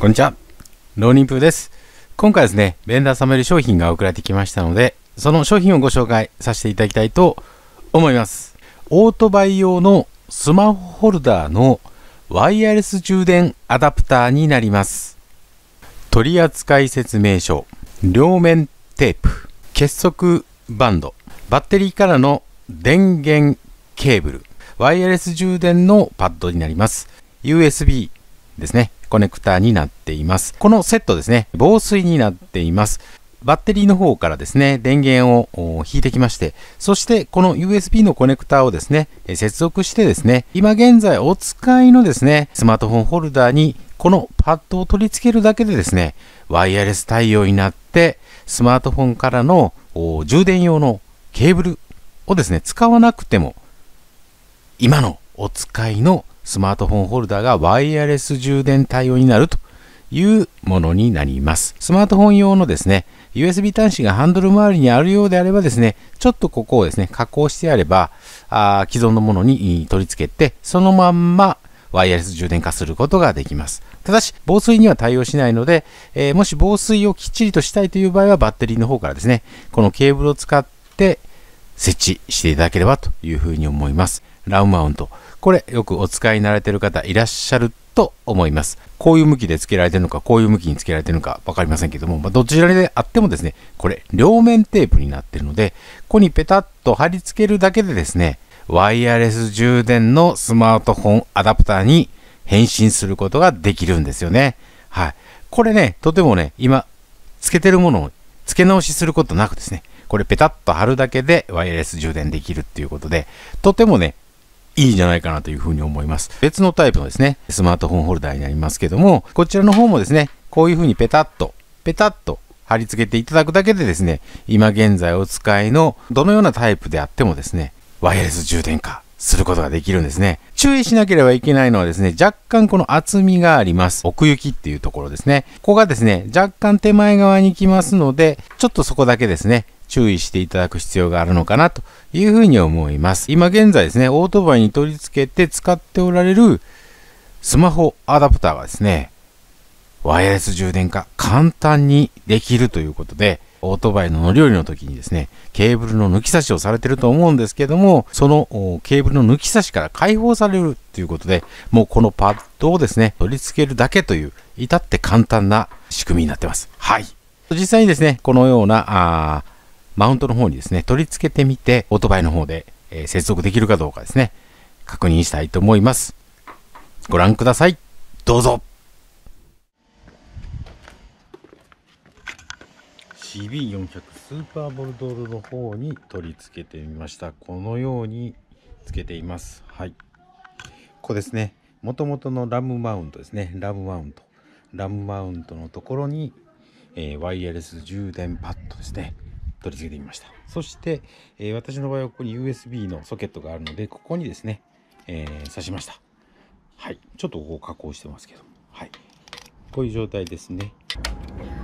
こんにちは。浪人風です。今回ですね、ベンダー様んより商品が送られてきましたので、その商品をご紹介させていただきたいと思います。オートバイ用のスマホホルダーのワイヤレス充電アダプターになります。取扱説明書、両面テープ、結束バンド、バッテリーからの電源ケーブル、ワイヤレス充電のパッドになります。USB ですね、コネクタになっています。このセットですね、防水になっています。バッテリーの方からですね、電源を引いてきまして、そしてこの USB のコネクタをですね、接続してですね、今現在お使いのですね、スマートフォンホルダーにこのパッドを取り付けるだけでですね、ワイヤレス対応になって、スマートフォンからの充電用のケーブルをですね、使わなくても、今のお使いのスマートフォンホルダーがワイヤレス充電対応になるというものになります。スマートフォン用のですね、USB 端子がハンドル周りにあるようであればですね、ちょっとここをですね、加工してあれば、あ既存のものに取り付けて、そのまんまワイヤレス充電化することができます。ただし、防水には対応しないので、えー、もし防水をきっちりとしたいという場合は、バッテリーの方からですね、このケーブルを使って設置していただければというふうに思います。ラウンマウント。これよくお使いになられてる方いらっしゃると思います。こういう向きで付けられてるのか、こういう向きに付けられてるのか分かりませんけども、まあ、どちらであってもですね、これ両面テープになってるので、ここにペタッと貼り付けるだけでですね、ワイヤレス充電のスマートフォンアダプターに変身することができるんですよね。はい。これね、とてもね、今、付けてるものを付け直しすることなくですね、これペタッと貼るだけでワイヤレス充電できるっていうことで、とてもね、いいんじゃないかなというふうに思います。別のタイプのですね、スマートフォンホルダーになりますけども、こちらの方もですね、こういうふうにペタッと、ペタッと貼り付けていただくだけでですね、今現在お使いのどのようなタイプであってもですね、ワイヤレス充電化することができるんですね。注意しなければいけないのはですね、若干この厚みがあります。奥行きっていうところですね。ここがですね、若干手前側に来ますので、ちょっとそこだけですね、注意していただく必要があるのかなというふうに思います。今現在ですね、オートバイに取り付けて使っておられるスマホアダプターがですね、ワイヤレス充電化簡単にできるということで、オートバイの乗り降りの時にですね、ケーブルの抜き差しをされてると思うんですけども、そのケーブルの抜き差しから解放されるということで、もうこのパッドをですね、取り付けるだけという、至って簡単な仕組みになってます。はい。実際にですね、このような、マウントの方にですね、取り付けてみて、オートバイの方で、えー、接続できるかどうかですね、確認したいと思います。ご覧ください。どうぞ。CB400 スーパーボルドールの方に取り付けてみました。このように付けています。はい。ここですね。もともとのラムマウントですね。ラムマウント。ラムマウントのところに、えー、ワイヤレス充電パッドですね。取り付けてみましたそして、えー、私の場合はここに USB のソケットがあるのでここにですね、えー、しましたはいちょっとここ加工してますけどはいこういう状態ですね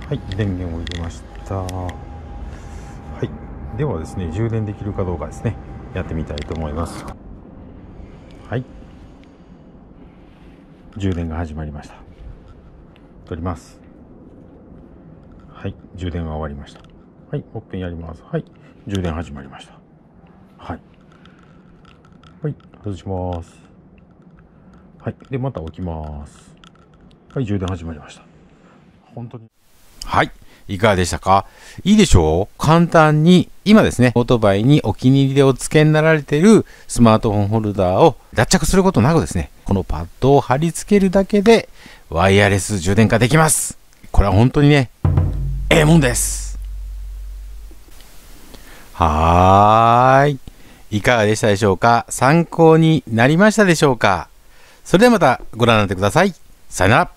はい電源を入れましたはいではですね充電できるかどうかですねやってみたいと思いますはい充電が始まりました取りますはい充電は終わりましたはい、もう一ンやります。はい、充電始まりました。はい。はい、外します。はい、で、また置きます。はい、充電始まりました。本当に。はい。いかがでしたかいいでしょう簡単に、今ですね、オートバイにお気に入りでお付けになられているスマートフォンホルダーを脱着することなくですね、このパッドを貼り付けるだけで、ワイヤレス充電化できます。これは本当にね、ええもんです。はーい。いかがでしたでしょうか参考になりましたでしょうかそれではまたご覧になってください。さよなら。